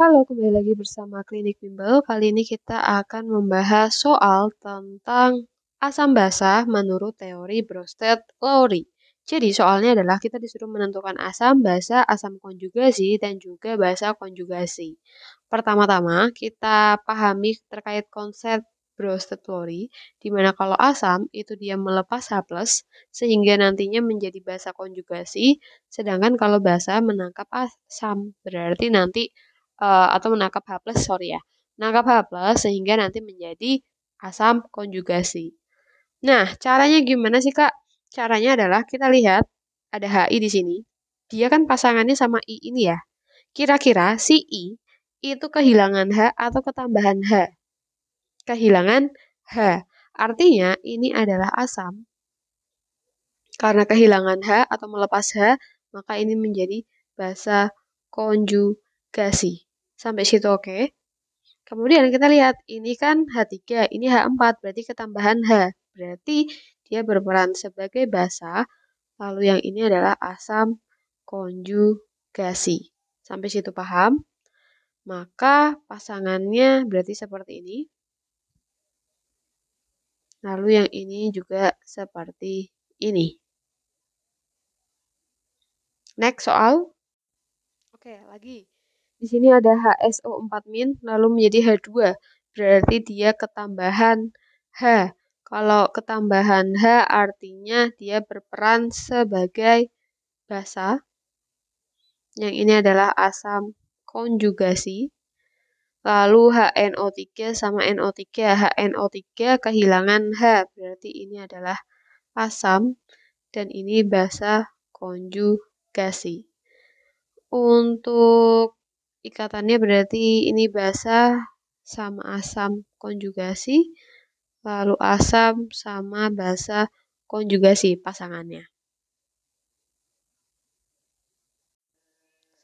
Halo, kembali lagi bersama Klinik Bimbel. Kali ini kita akan membahas soal tentang asam basah menurut teori Brosted Lowry. Jadi soalnya adalah kita disuruh menentukan asam basah, asam konjugasi, dan juga basa konjugasi. Pertama-tama kita pahami terkait konsep Brosted Lowry, di mana kalau asam itu dia melepas H+, sehingga nantinya menjadi basa konjugasi, sedangkan kalau basa menangkap asam, berarti nanti Eh, atau menangkap H+, sorry ya, menangkap H+, sehingga nanti menjadi asam konjugasi. Nah, caranya gimana sih, Kak? Caranya adalah kita lihat ada HI di sini. Dia kan pasangannya sama I ini ya. Kira-kira si I itu kehilangan H atau ketambahan H? Kehilangan H. Artinya ini adalah asam. Karena kehilangan H atau melepas H, maka ini menjadi basa konjugasi. Sampai situ oke. Okay? Kemudian kita lihat, ini kan H3, ini H4, berarti ketambahan H. Berarti dia berperan sebagai basa, lalu yang ini adalah asam konjugasi. Sampai situ paham? Maka pasangannya berarti seperti ini. Lalu yang ini juga seperti ini. Next soal. Oke, lagi. Di sini ada HSO4- lalu menjadi H2, berarti dia ketambahan H. Kalau ketambahan H artinya dia berperan sebagai basa. Yang ini adalah asam konjugasi. Lalu HNO3 sama NO3. HNO3 kehilangan H, berarti ini adalah asam dan ini basa konjugasi. Untuk ikatannya berarti ini basa sama asam konjugasi, lalu asam sama basa konjugasi pasangannya.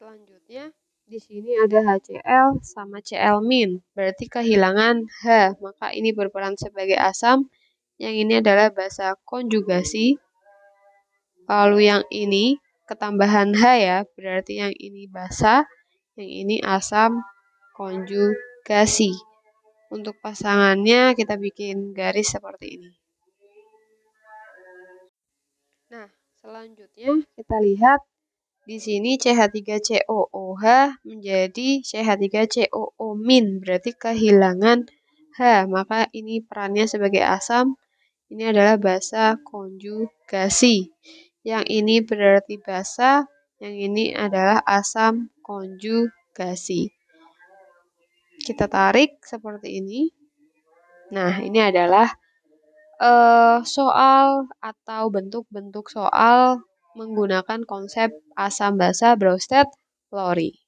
Selanjutnya, di sini ada HCl sama Cl min, berarti kehilangan H, maka ini berperan sebagai asam, yang ini adalah basa konjugasi, lalu yang ini ketambahan H ya, berarti yang ini basa, yang ini asam konjugasi. Untuk pasangannya kita bikin garis seperti ini. Nah, selanjutnya kita lihat di sini CH3COOH menjadi CH3COO berarti kehilangan H, maka ini perannya sebagai asam. Ini adalah basa konjugasi. Yang ini berarti basa, yang ini adalah asam konjugasi. Kita tarik seperti ini. Nah, ini adalah uh, soal atau bentuk-bentuk soal menggunakan konsep asam basa brousted lowry